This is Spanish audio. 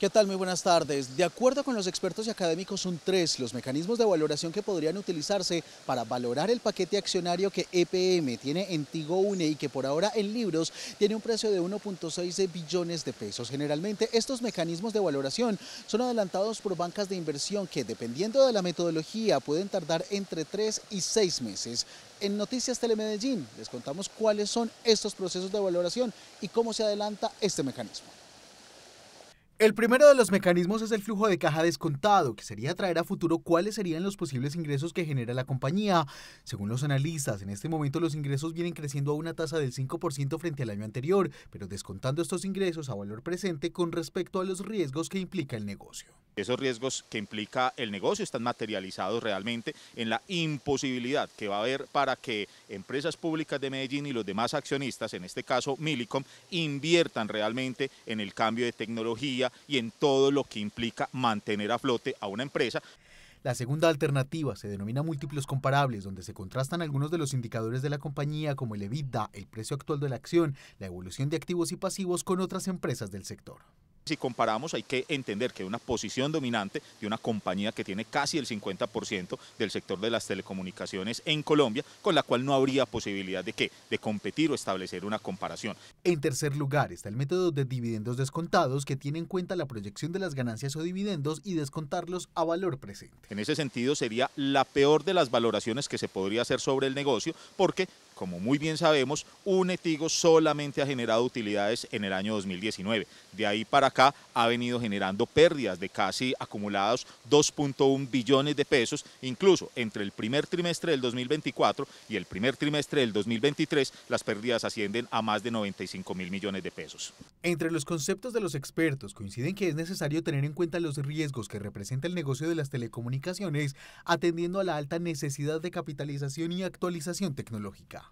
¿Qué tal? Muy buenas tardes. De acuerdo con los expertos y académicos, son tres los mecanismos de valoración que podrían utilizarse para valorar el paquete accionario que EPM tiene en Tigo Une y que por ahora en libros tiene un precio de 1.6 billones de pesos. Generalmente estos mecanismos de valoración son adelantados por bancas de inversión que dependiendo de la metodología pueden tardar entre 3 y 6 meses. En Noticias Telemedellín les contamos cuáles son estos procesos de valoración y cómo se adelanta este mecanismo. El primero de los mecanismos es el flujo de caja descontado, que sería traer a futuro cuáles serían los posibles ingresos que genera la compañía. Según los analistas, en este momento los ingresos vienen creciendo a una tasa del 5% frente al año anterior, pero descontando estos ingresos a valor presente con respecto a los riesgos que implica el negocio. Esos riesgos que implica el negocio están materializados realmente en la imposibilidad que va a haber para que empresas públicas de Medellín y los demás accionistas, en este caso Milicom, inviertan realmente en el cambio de tecnología y en todo lo que implica mantener a flote a una empresa. La segunda alternativa se denomina múltiplos comparables, donde se contrastan algunos de los indicadores de la compañía como el EBITDA, el precio actual de la acción, la evolución de activos y pasivos con otras empresas del sector si comparamos, hay que entender que una posición dominante de una compañía que tiene casi el 50% del sector de las telecomunicaciones en Colombia, con la cual no habría posibilidad de que de competir o establecer una comparación. En tercer lugar está el método de dividendos descontados que tiene en cuenta la proyección de las ganancias o dividendos y descontarlos a valor presente. En ese sentido sería la peor de las valoraciones que se podría hacer sobre el negocio porque como muy bien sabemos, Unetigo solamente ha generado utilidades en el año 2019. De ahí para acá ha venido generando pérdidas de casi acumulados 2.1 billones de pesos. Incluso entre el primer trimestre del 2024 y el primer trimestre del 2023, las pérdidas ascienden a más de 95 mil millones de pesos. Entre los conceptos de los expertos coinciden que es necesario tener en cuenta los riesgos que representa el negocio de las telecomunicaciones, atendiendo a la alta necesidad de capitalización y actualización tecnológica.